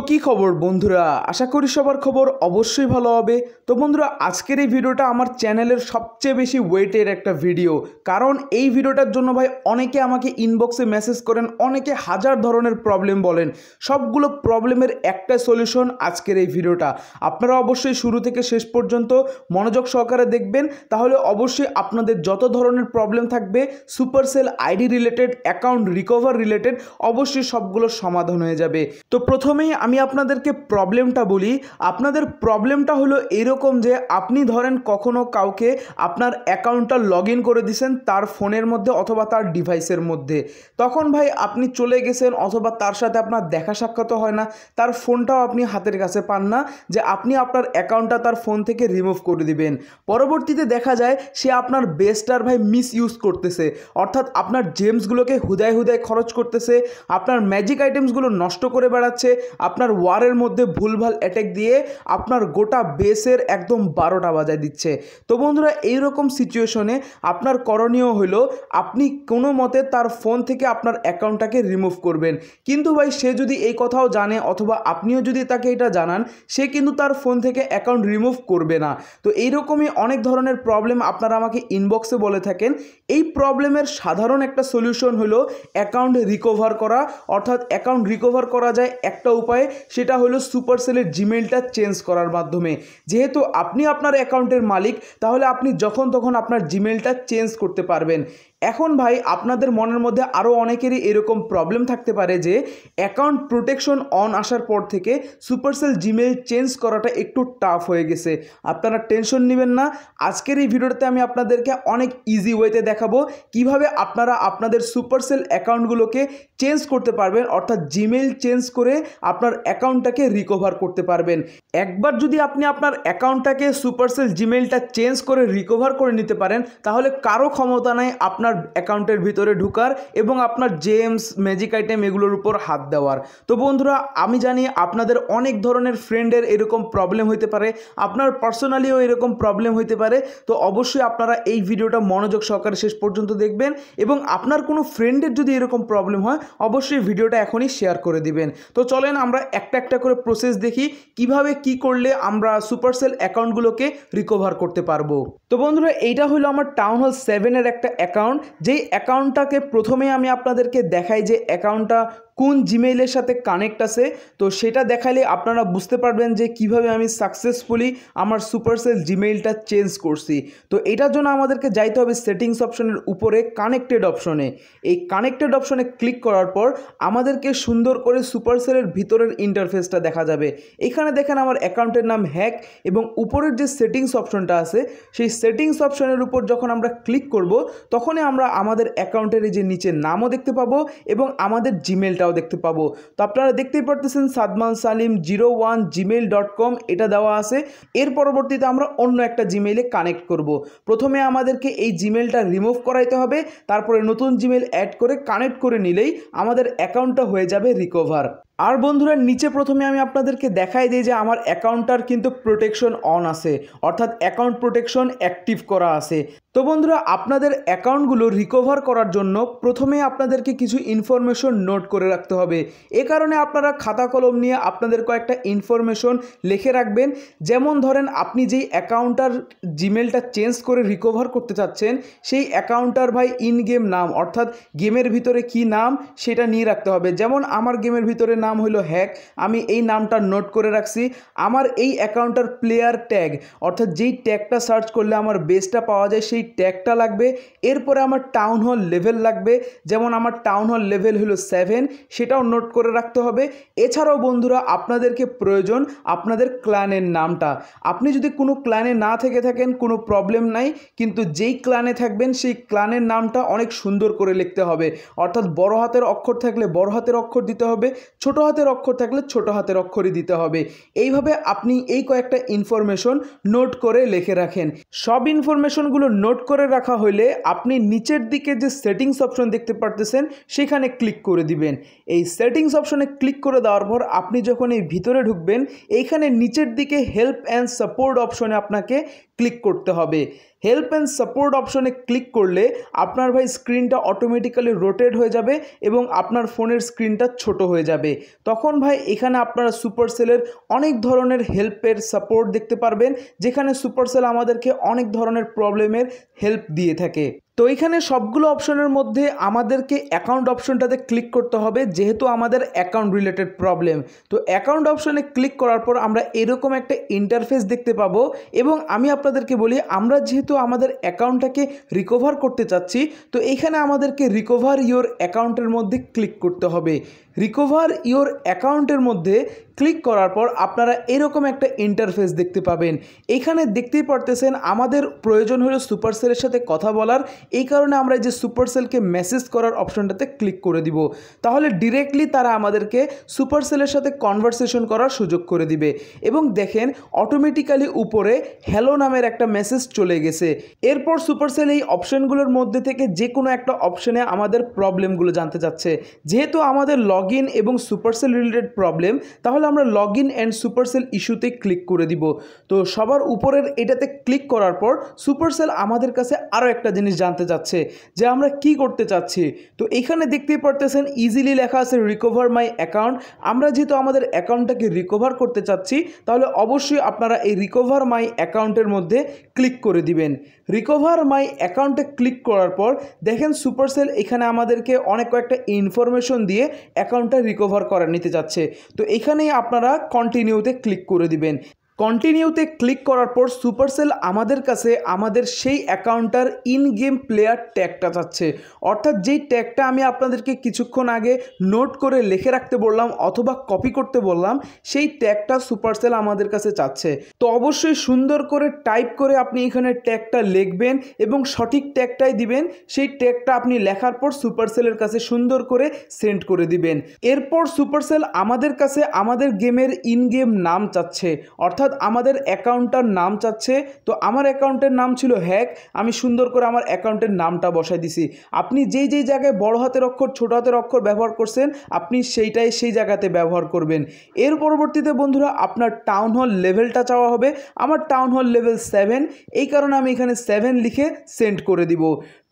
তো কি খবর বন্ধুরা আশা করি সবার খবর অবশ্যই ভালো হবে তো বন্ধুরা আজকের এই ভিডিওটা আমার চ্যানেলের সবচেয়ে বেশি ওয়েটের একটা ভিডিও কারণ এই ভিডিওটার জন্য ভাই অনেকে আমাকে ইনবক্সে মেসেজ করেন অনেকে হাজার ধরনের প্রবলেম বলেন সবগুলো প্রবলেমের একটা সলিউশন আজকের এই ভিডিওটা আপনারা অবশ্যই শুরু থেকে শেষ পর্যন্ত মনোযোগ সহকারে দেখবেন তাহলে অবশ্যই আপনাদের যত ধরনের প্রবলেম থাকবে Supercell ID related account recover related অবশ্যই সবগুলো সমাধান হয়ে যাবে তো প্রথমেই আমি আপনাদেরকে প্রবলেমটা বলি আপনাদের প্রবলেমটা হলো এরকম যে আপনি ধরেন কখনো কাউকে আপনার অ্যাকাউন্টটা লগ ইন করে দিছেন তার ফোনের মধ্যে অথবা তার ডিভাইসের মধ্যে তখন ভাই আপনি চলে গেছেন অথবা তার সাথে আপনার দেখা সাক্ষাৎ হয় না তার ফোনটাও আপনি হাতের কাছে পান না যে আপনি আপনার অ্যাকাউন্টটা তার ফোন থেকে রিমুভ করে দিবেন পরবর্তীতে দেখা যায় সে আপনার বেস্টার ভাই মিস ইউজ করতেছে অর্থাৎ আপনার জেমসগুলোকে হুদায় হুদায় খরচ করতেছে আপনার ম্যাজিক আইটেমসগুলো নষ্ট করে বেড়াচ্ছে আপনি আপনার ওয়ারের মধ্যে ভুলভাল অ্যাটেক দিয়ে আপনার গোটা বেসের একদম বারোটা বাজায় দিচ্ছে তো বন্ধুরা এইরকম সিচুয়েশনে আপনার করণীয় হলো আপনি কোনো মতে তার ফোন থেকে আপনার অ্যাকাউন্টটাকে রিমুভ করবেন কিন্তু ভাই সে যদি এই কথাও জানে অথবা আপনিও যদি তাকে এটা জানান সে কিন্তু তার ফোন থেকে অ্যাকাউন্ট রিমুভ করবে না তো এইরকমই অনেক ধরনের প্রবলেম আপনারা আমাকে ইনবক্সে বলে থাকেন এই প্রবলেমের সাধারণ একটা সলিউশন হলো অ্যাকাউন্ট রিকভার করা অর্থাৎ অ্যাকাউন্ট রিকভার করা যায় একটা উপায় হয় সেটা হলো সুপারসেলের জিমেলটা চেঞ্জ করার মাধ্যমে যেহেতু আপনি আপনার অ্যাকাউন্টের মালিক তাহলে আপনি যখন তখন আপনার জিমেলটা চেঞ্জ করতে পারবেন এখন ভাই আপনাদের মনের মধ্যে আরও অনেকেরই এরকম প্রবলেম থাকতে পারে যে অ্যাকাউন্ট প্রোটেকশন অন আসার পর থেকে সুপারসেল জিমেল চেঞ্জ করাটা একটু টাফ হয়ে গেছে আপনারা টেনশন নেবেন না আজকের এই ভিডিওটাতে আমি আপনাদেরকে অনেক ইজি ওয়েতে দেখাবো কিভাবে আপনারা আপনাদের সুপারসেল অ্যাকাউন্টগুলোকে চেঞ্জ করতে পারবেন অর্থাৎ জিমেল চেঞ্জ করে আপনার আপনার অ্যাকাউন্টটাকে রিকভার করতে পারবেন একবার যদি আপনি আপনার অ্যাকাউন্টটাকে সুপারসেল জিমেলটা চেঞ্জ করে রিকভার করে নিতে পারেন তাহলে কারো ক্ষমতা নাই আপনার অ্যাকাউন্টের ভিতরে ঢুকার এবং আপনার জেমস ম্যাজিক আইটেম এগুলোর উপর হাত দেওয়ার তো বন্ধুরা আমি জানি আপনাদের অনেক ধরনের ফ্রেন্ডের এরকম প্রবলেম হইতে পারে আপনার পার্সোনালিও এরকম প্রবলেম হইতে পারে তো অবশ্যই আপনারা এই ভিডিওটা মনোযোগ সহকারে শেষ পর্যন্ত দেখবেন এবং আপনার কোনো ফ্রেন্ডের যদি এরকম প্রবলেম হয় অবশ্যই ভিডিওটা এখনই শেয়ার করে দিবেন তো চলেন আমরা আমরা একটা একটা করে প্রসেস দেখি কিভাবে কি করলে আমরা সুপারসেল অ্যাকাউন্টগুলোকে রিকভার করতে পারবো তো বন্ধুরা এইটা হলো আমার টাউন হল সেভেনের একটা অ্যাকাউন্ট যেই অ্যাকাউন্টটাকে প্রথমে আমি আপনাদেরকে দেখাই যে অ্যাকাউন্টটা কোন জিমেইলের সাথে কানেক্ট আছে তো সেটা দেখালে আপনারা বুঝতে পারবেন যে কিভাবে আমি সাকসেসফুলি আমার সুপারসেল জিমেইলটা চেঞ্জ করছি তো এটার জন্য আমাদেরকে যাইতে হবে সেটিংস অপশনের উপরে কানেক্টেড অপশনে এই কানেক্টেড অপশনে ক্লিক করার পর আমাদেরকে সুন্দর করে সুপারসেলের ভিতরের ইন্টারফেসটা দেখা যাবে এখানে দেখেন আমার অ্যাকাউন্টের নাম হ্যাক এবং উপরের যে সেটিংস অপশনটা আছে সেই সেটিংস অপশনের উপর যখন আমরা ক্লিক করব তখনই আমরা আমাদের অ্যাকাউন্টের এই যে নিচের নামও দেখতে পাবো এবং আমাদের জিমেলটাও সেটাও দেখতে পাবো তো আপনারা দেখতেই পারতেছেন Sadman Salim zero one Gmail dot com এটা দেওয়া আছে এর পরবর্তীতে আমরা অন্য একটা জিমেইলে কানেক্ট করব। প্রথমে আমাদেরকে এই জিমেলটা রিমুভ করাইতে হবে তারপরে নতুন জিমেল অ্যাড করে কানেক্ট করে নিলেই আমাদের অ্যাকাউন্টটা হয়ে যাবে রিকভার আর বন্ধুরা নিচে প্রথমে আমি আপনাদেরকে দেখাই দিই যে আমার অ্যাকাউন্টটার কিন্তু প্রোটেকশন অন আছে অর্থাৎ অ্যাকাউন্ট প্রোটেকশন অ্যাক্টিভ করা আছে তো বন্ধুরা আপনাদের অ্যাকাউন্টগুলো রিকভার করার জন্য প্রথমে আপনাদেরকে কিছু ইনফরমেশন নোট করে রাখতে হবে এ কারণে আপনারা খাতা কলম নিয়ে আপনাদের কয়েকটা ইনফরমেশন লিখে রাখবেন যেমন ধরেন আপনি যেই অ্যাকাউন্টটার জিমেলটা চেঞ্জ করে রিকভার করতে চাচ্ছেন সেই অ্যাকাউন্টটার ভাই ইন গেম নাম অর্থাৎ গেমের ভিতরে কি নাম সেটা নিয়ে রাখতে হবে যেমন আমার গেমের ভিতরে নাম নাম হলো হ্যাক আমি এই নামটা নোট করে রাখছি আমার এই অ্যাকাউন্টটার প্লেয়ার ট্যাগ অর্থাৎ যেই ট্যাগটা সার্চ করলে আমার বেসটা পাওয়া যায় সেই ট্যাগটা লাগবে এরপরে আমার টাউন হল লেভেল লাগবে যেমন আমার টাউন হল লেভেল হলো সেভেন সেটাও নোট করে রাখতে হবে এছাড়াও বন্ধুরা আপনাদেরকে প্রয়োজন আপনাদের ক্লানের নামটা আপনি যদি কোনো ক্লানে না থেকে থাকেন কোনো প্রবলেম নাই কিন্তু যেই ক্লানে থাকবেন সেই ক্লানের নামটা অনেক সুন্দর করে লিখতে হবে অর্থাৎ বড় হাতের অক্ষর থাকলে বড় হাতের অক্ষর দিতে হবে ছোট ছোটো হাতের অক্ষর থাকলে ছোটো হাতের অক্ষরই দিতে হবে এইভাবে আপনি এই কয়েকটা ইনফরমেশন নোট করে লেখে রাখেন সব ইনফরমেশনগুলো নোট করে রাখা হলে আপনি নিচের দিকে যে সেটিংস অপশন দেখতে পারতেছেন সেখানে ক্লিক করে দিবেন এই সেটিংস অপশনে ক্লিক করে দেওয়ার পর আপনি যখন এই ভিতরে ঢুকবেন এইখানে নিচের দিকে হেল্প অ্যান্ড সাপোর্ট অপশনে আপনাকে ক্লিক করতে হবে হেল্প অ্যান্ড সাপোর্ট অপশনে ক্লিক করলে আপনার ভাই স্ক্রিনটা অটোমেটিক্যালি রোটেট হয়ে যাবে এবং আপনার ফোনের স্ক্রিনটা ছোট হয়ে যাবে তখন ভাই এখানে আপনারা সুপার সেলের অনেক ধরনের হেল্পের সাপোর্ট দেখতে পারবেন যেখানে সুপার সেল আমাদেরকে অনেক ধরনের প্রবলেমের হেল্প দিয়ে থাকে তো এইখানে সবগুলো অপশনের মধ্যে আমাদেরকে অ্যাকাউন্ট অপশনটাতে ক্লিক করতে হবে যেহেতু আমাদের অ্যাকাউন্ট রিলেটেড প্রবলেম তো অ্যাকাউন্ট অপশনে ক্লিক করার পর আমরা এরকম একটা ইন্টারফেস দেখতে পাবো এবং আমি আপনাদেরকে বলি আমরা যেহেতু আমাদের অ্যাকাউন্টটাকে রিকভার করতে চাচ্ছি তো এইখানে আমাদেরকে রিকভার ইয়োর অ্যাকাউন্টের মধ্যে ক্লিক করতে হবে রিকভার ইওর অ্যাকাউন্টের মধ্যে ক্লিক করার পর আপনারা এরকম একটা ইন্টারফেস দেখতে পাবেন এখানে দেখতেই পারতেছেন আমাদের প্রয়োজন হলো সেলের সাথে কথা বলার এই কারণে আমরা যে সুপার সেলকে মেসেজ করার অপশনটাতে ক্লিক করে দিব তাহলে ডিরেক্টলি তারা আমাদেরকে সুপার সেলের সাথে কনভারসেশন করার সুযোগ করে দিবে এবং দেখেন অটোমেটিক্যালি উপরে হ্যালো নামের একটা মেসেজ চলে গেছে এরপর সুপার সেল এই অপশনগুলোর মধ্যে থেকে যে কোনো একটা অপশনে আমাদের প্রবলেমগুলো জানতে চাচ্ছে যেহেতু আমাদের লগ লগ ইন এবং সুপারসেল রিলেটেড প্রবলেম তাহলে আমরা লগ ইন অ্যান্ড সুপারসেল ইস্যুতে ক্লিক করে দিব তো সবার উপরের এটাতে ক্লিক করার পর সুপারসেল আমাদের কাছে আরও একটা জিনিস জানতে চাচ্ছে যে আমরা কি করতে চাচ্ছি তো এখানে দেখতেই পারতেছেন ইজিলি লেখা আছে রিকভার মাই অ্যাকাউন্ট আমরা যেহেতু আমাদের অ্যাকাউন্টটাকে রিকভার করতে চাচ্ছি তাহলে অবশ্যই আপনারা এই রিকভার মাই অ্যাকাউন্টের মধ্যে ক্লিক করে দিবেন রিকভার মাই অ্যাকাউন্টে ক্লিক করার পর দেখেন সুপারসেল এখানে আমাদেরকে অনেক কয়েকটা ইনফরমেশন দিয়ে অ্যাকাউন্টটা রিকভার করে নিতে যাচ্ছে তো এখানেই আপনারা কন্টিনিউতে ক্লিক করে দিবেন কন্টিনিউতে ক্লিক করার পর সুপারসেল আমাদের কাছে আমাদের সেই অ্যাকাউন্টার ইন গেম প্লেয়ার ট্যাগটা চাচ্ছে অর্থাৎ যেই ট্যাগটা আমি আপনাদেরকে কিছুক্ষণ আগে নোট করে লিখে রাখতে বললাম অথবা কপি করতে বললাম সেই ট্যাগটা সুপারসেল আমাদের কাছে চাচ্ছে তো অবশ্যই সুন্দর করে টাইপ করে আপনি এখানে ট্যাগটা লিখবেন এবং সঠিক ট্যাগটাই দিবেন সেই ট্যাগটা আপনি লেখার পর সুপারসেলের কাছে সুন্দর করে সেন্ড করে দিবেন এরপর সুপারসেল আমাদের কাছে আমাদের গেমের ইন গেম নাম চাচ্ছে অর্থাৎ অর্থাৎ আমাদের অ্যাকাউন্টটার নাম চাচ্ছে তো আমার অ্যাকাউন্টের নাম ছিল হ্যাক আমি সুন্দর করে আমার অ্যাকাউন্টের নামটা বসাই দিছি আপনি যেই যেই জায়গায় বড় হাতের অক্ষর ছোট হাতের অক্ষর ব্যবহার করছেন আপনি সেইটাই সেই জায়গাতে ব্যবহার করবেন এর পরবর্তীতে বন্ধুরা আপনার টাউন হল লেভেলটা চাওয়া হবে আমার টাউন হল লেভেল সেভেন এই কারণে আমি এখানে সেভেন লিখে সেন্ড করে দিব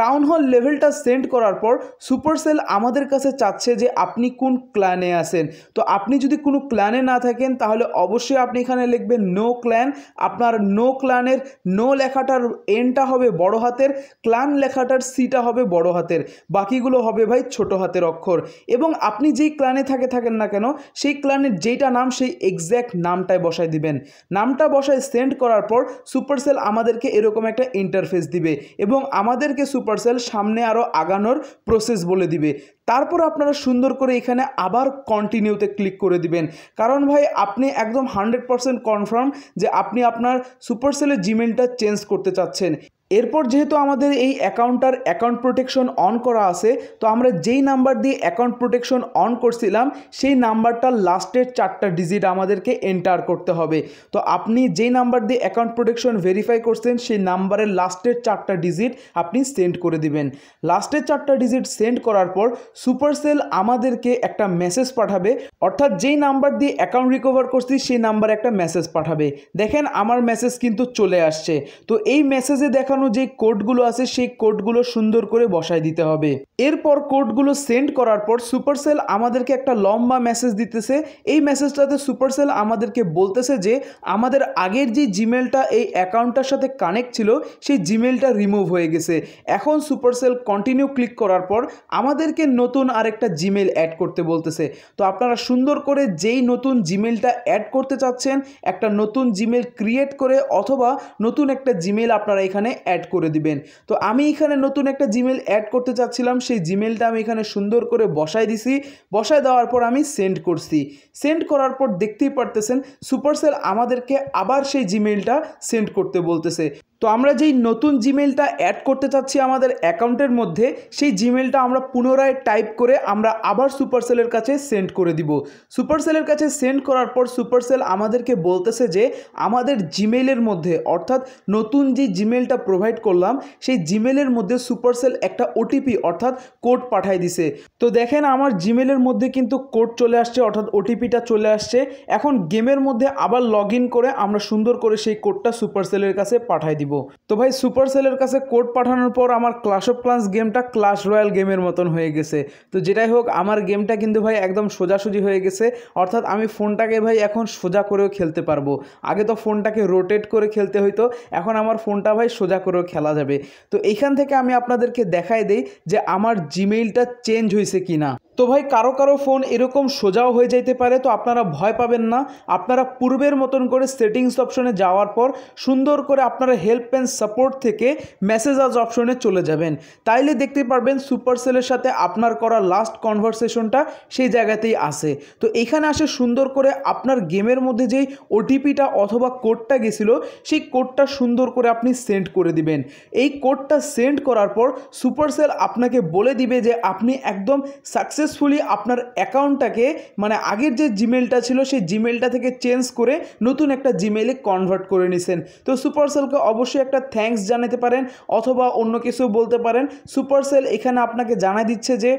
টাউন হল লেভেলটা সেন্ড করার পর সুপারসেল আমাদের কাছে চাচ্ছে যে আপনি কোন ক্লানে আসেন তো আপনি যদি কোনো ক্লানে না থাকেন তাহলে অবশ্যই আপনি এখানে লিখবেন নো ক্ল্যান আপনার নো ক্ল্যানের নো লেখাটার এনটা হবে বড় হাতের ক্লান লেখাটার সিটা হবে বড় হাতের বাকিগুলো হবে ভাই ছোট হাতের অক্ষর এবং আপনি যেই ক্লানে থাকে থাকেন না কেন সেই ক্লানের যেইটা নাম সেই এক্স্যাক্ট নামটায় বসায় দিবেন নামটা বসায় সেন্ড করার পর সুপারসেল আমাদেরকে এরকম একটা ইন্টারফেস দিবে এবং আমাদেরকে সুপারসেল সামনে আরও আগানোর প্রসেস বলে দিবে তারপর আপনারা সুন্দর করে এখানে আবার কন্টিনিউতে ক্লিক করে দিবেন কারণ ভাই আপনি একদম হান্ড্রেড পারসেন্ট কনফার্ম যে আপনি আপনার সুপারসেলের জিমেলটা চেঞ্জ করতে চাচ্ছেন এরপর যেহেতু আমাদের এই অ্যাকাউন্টটার অ্যাকাউন্ট প্রোটেকশন অন করা আছে তো আমরা যেই নাম্বার দিয়ে অ্যাকাউন্ট প্রোটেকশন অন করছিলাম সেই নাম্বারটার লাস্টের চারটা ডিজিট আমাদেরকে এন্টার করতে হবে তো আপনি যেই নাম্বার দিয়ে অ্যাকাউন্ট প্রোটেকশন ভেরিফাই করছেন সেই নাম্বারের লাস্টের চারটা ডিজিট আপনি সেন্ড করে দিবেন লাস্টের চারটা ডিজিট সেন্ড করার পর সুপারসেল আমাদেরকে একটা মেসেজ পাঠাবে অর্থাৎ যেই নাম্বার দিয়ে অ্যাকাউন্ট রিকভার করছি সেই নাম্বারে একটা মেসেজ পাঠাবে দেখেন আমার মেসেজ কিন্তু চলে আসছে তো এই মেসেজে দেখা দেখানো যে কোডগুলো আছে সেই কোডগুলো সুন্দর করে বসায় দিতে হবে এরপর কোডগুলো সেন্ড করার পর সুপারসেল আমাদেরকে একটা লম্বা মেসেজ দিতেছে এই মেসেজটাতে সুপারসেল আমাদেরকে বলতেছে যে আমাদের আগের যে জিমেলটা এই অ্যাকাউন্টটার সাথে কানেক্ট ছিল সেই জিমেলটা রিমুভ হয়ে গেছে এখন সুপারসেল কন্টিনিউ ক্লিক করার পর আমাদেরকে নতুন আরেকটা জিমেল অ্যাড করতে বলতেছে তো আপনারা সুন্দর করে যেই নতুন জিমেলটা অ্যাড করতে চাচ্ছেন একটা নতুন জিমেল ক্রিয়েট করে অথবা নতুন একটা জিমেল আপনারা এখানে অ্যাড করে দিবেন তো আমি এখানে নতুন একটা জিমেল অ্যাড করতে চাচ্ছিলাম সেই জিমেলটা আমি এখানে সুন্দর করে বসায় দিছি বসায় দেওয়ার পর আমি সেন্ড করছি সেন্ড করার পর দেখতেই পারতেছেন সুপারসেল আমাদেরকে আবার সেই জিমেলটা সেন্ড করতে বলতেছে তো আমরা যেই নতুন জিমেলটা অ্যাড করতে চাচ্ছি আমাদের অ্যাকাউন্টের মধ্যে সেই জিমেলটা আমরা পুনরায় টাইপ করে আমরা আবার সুপারসেলের কাছে সেন্ড করে দিব সুপারসেলের কাছে সেন্ড করার পর সুপারসেল আমাদেরকে বলতেছে যে আমাদের জিমেলের মধ্যে অর্থাৎ নতুন যে জিমেলটা প্রোভাইড করলাম সেই জিমেলের মধ্যে সুপারসেল একটা ওটিপি অর্থাৎ কোড পাঠাই দিছে তো দেখেন আমার জিমেলের মধ্যে কিন্তু কোড চলে আসছে অর্থাৎ ওটিপিটা চলে আসছে এখন গেমের মধ্যে আবার লগ করে আমরা সুন্দর করে সেই কোডটা সুপারসেলের কাছে পাঠাই দিব দিব তো ভাই সুপার সেলের কাছে কোড পাঠানোর পর আমার ক্লাস অফ ক্লান্স গেমটা ক্লাস রয়্যাল গেমের মতন হয়ে গেছে তো যেটাই হোক আমার গেমটা কিন্তু ভাই একদম সোজাসুজি হয়ে গেছে অর্থাৎ আমি ফোনটাকে ভাই এখন সোজা করেও খেলতে পারবো আগে তো ফোনটাকে রোটেট করে খেলতে হইতো এখন আমার ফোনটা ভাই সোজা করেও খেলা যাবে তো এইখান থেকে আমি আপনাদেরকে দেখাই দেই যে আমার জিমেইলটা চেঞ্জ হয়েছে কি না তো ভাই কারো কারো ফোন এরকম সোজাও হয়ে যাইতে পারে তো আপনারা ভয় পাবেন না আপনারা পূর্বের মতন করে সেটিংস অপশনে যাওয়ার পর সুন্দর করে আপনারা হেল্প অ্যান্ড সাপোর্ট থেকে মেসেজ আজ অপশনে চলে যাবেন তাইলে দেখতে পারবেন সুপারসেলের সাথে আপনার করা লাস্ট কনভারসেশনটা সেই জায়গাতেই আসে তো এখানে আসে সুন্দর করে আপনার গেমের মধ্যে যেই ওটিপিটা অথবা কোডটা গেছিলো সেই কোডটা সুন্দর করে আপনি সেন্ড করে দিবেন এই কোডটা সেন্ড করার পর সুপারসেল আপনাকে বলে দিবে যে আপনি একদম সাকসেস সাকসেসফুলি আপনার অ্যাকাউন্টটাকে মানে আগের যে জিমেলটা ছিল সেই জিমেলটা থেকে চেঞ্জ করে নতুন একটা জিমেলে কনভার্ট করে নিছেন তো সুপারসেলকে অবশ্যই একটা থ্যাঙ্কস জানাতে পারেন অথবা অন্য কিছু বলতে পারেন সুপারসেল এখানে আপনাকে জানা দিচ্ছে যে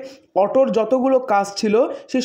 অটোর যতগুলো কাজ ছিল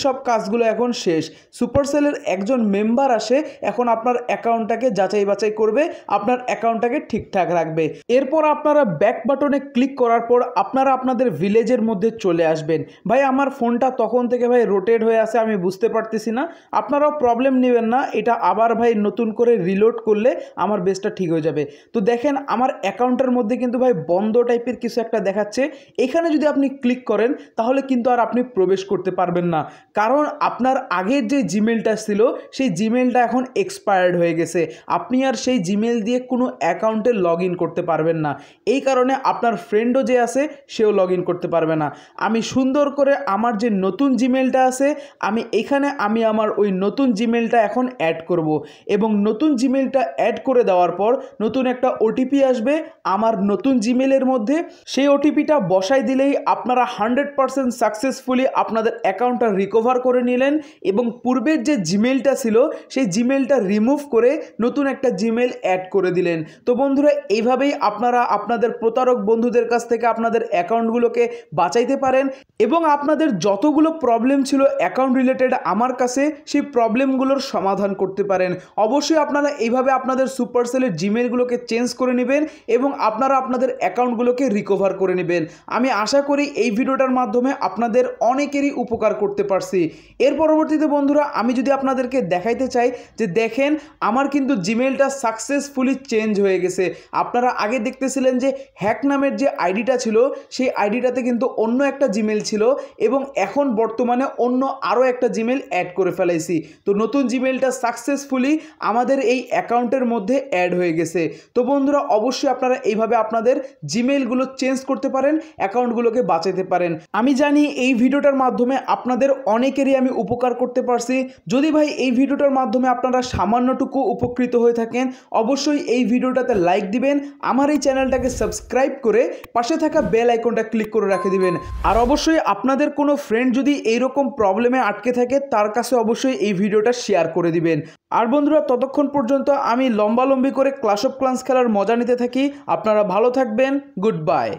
সব কাজগুলো এখন শেষ সুপারসেলের একজন মেম্বার আসে এখন আপনার অ্যাকাউন্টটাকে যাচাই বাছাই করবে আপনার অ্যাকাউন্টটাকে ঠিকঠাক রাখবে এরপর আপনারা ব্যাক বাটনে ক্লিক করার পর আপনারা আপনাদের ভিলেজের মধ্যে চলে আসবেন ভাই আমার ফোন ফোনটা তখন থেকে ভাই রোটেট হয়ে আসে আমি বুঝতে পারতেছি না আপনারাও প্রবলেম নেবেন না এটা আবার ভাই নতুন করে রিলোড করলে আমার বেসটা ঠিক হয়ে যাবে তো দেখেন আমার অ্যাকাউন্টের মধ্যে কিন্তু ভাই বন্ধ টাইপের কিছু একটা দেখাচ্ছে এখানে যদি আপনি ক্লিক করেন তাহলে কিন্তু আর আপনি প্রবেশ করতে পারবেন না কারণ আপনার আগের যে জিমেলটা ছিল সেই জিমেলটা এখন এক্সপায়ার্ড হয়ে গেছে আপনি আর সেই জিমেল দিয়ে কোনো অ্যাকাউন্টে লগ করতে পারবেন না এই কারণে আপনার ফ্রেন্ডও যে আছে সেও লগ করতে পারবে না আমি সুন্দর করে আমার যে নতুন জিমেলটা আছে আমি এখানে আমি আমার ওই নতুন জিমেলটা এখন অ্যাড করব এবং নতুন জিমেলটা অ্যাড করে দেওয়ার পর নতুন একটা ওটিপি আসবে আমার নতুন জিমেলের মধ্যে সেই ওটিপিটা বসাই দিলেই আপনারা হান্ড্রেড পারসেন্ট সাকসেসফুলি আপনাদের অ্যাকাউন্টটা রিকভার করে নিলেন এবং পূর্বের যে জিমেলটা ছিল সেই জিমেলটা রিমুভ করে নতুন একটা জিমেল অ্যাড করে দিলেন তো বন্ধুরা এইভাবেই আপনারা আপনাদের প্রতারক বন্ধুদের কাছ থেকে আপনাদের অ্যাকাউন্টগুলোকে বাঁচাইতে পারেন এবং আপনাদের যতগুলো প্রবলেম ছিল অ্যাকাউন্ট রিলেটেড আমার কাছে সেই প্রবলেমগুলোর সমাধান করতে পারেন অবশ্যই আপনারা এইভাবে আপনাদের সুপার সেলের জিমেলগুলোকে চেঞ্জ করে নেবেন এবং আপনারা আপনাদের অ্যাকাউন্টগুলোকে রিকভার করে নেবেন আমি আশা করি এই ভিডিওটার মাধ্যমে আপনাদের অনেকেরই উপকার করতে পারছি এর পরবর্তীতে বন্ধুরা আমি যদি আপনাদেরকে দেখাইতে চাই যে দেখেন আমার কিন্তু জিমেলটা সাকসেসফুলি চেঞ্জ হয়ে গেছে আপনারা আগে দেখতেছিলেন যে হ্যাক নামের যে আইডিটা ছিল সেই আইডিটাতে কিন্তু অন্য একটা জিমেল ছিল এবং এখন বর্তমানে অন্য আরও একটা জিমেল অ্যাড করে ফেলাইছি তো নতুন জিমেলটা সাকসেসফুলি আমাদের এই অ্যাকাউন্টের মধ্যে অ্যাড হয়ে গেছে তো বন্ধুরা অবশ্যই আপনারা এইভাবে আপনাদের জিমেলগুলো চেঞ্জ করতে পারেন অ্যাকাউন্টগুলোকে বাঁচাতে পারেন আমি জানি এই ভিডিওটার মাধ্যমে আপনাদের অনেকেরই আমি উপকার করতে পারছি যদি ভাই এই ভিডিওটার মাধ্যমে আপনারা সামান্যটুকু উপকৃত হয়ে থাকেন অবশ্যই এই ভিডিওটাতে লাইক দিবেন আমার এই চ্যানেলটাকে সাবস্ক্রাইব করে পাশে থাকা বেল আইকনটা ক্লিক করে রাখে দিবেন আর অবশ্যই আপনাদের কোনো ফ্রেন্ড যদি এইরকম প্রবলেমে আটকে থাকে তার কাছে অবশ্যই এই ভিডিওটা শেয়ার করে দিবেন আর বন্ধুরা ততক্ষণ পর্যন্ত আমি লম্বালম্বি করে ক্লাস অফ ক্লান্স খেলার মজা নিতে থাকি আপনারা ভালো থাকবেন গুড বাই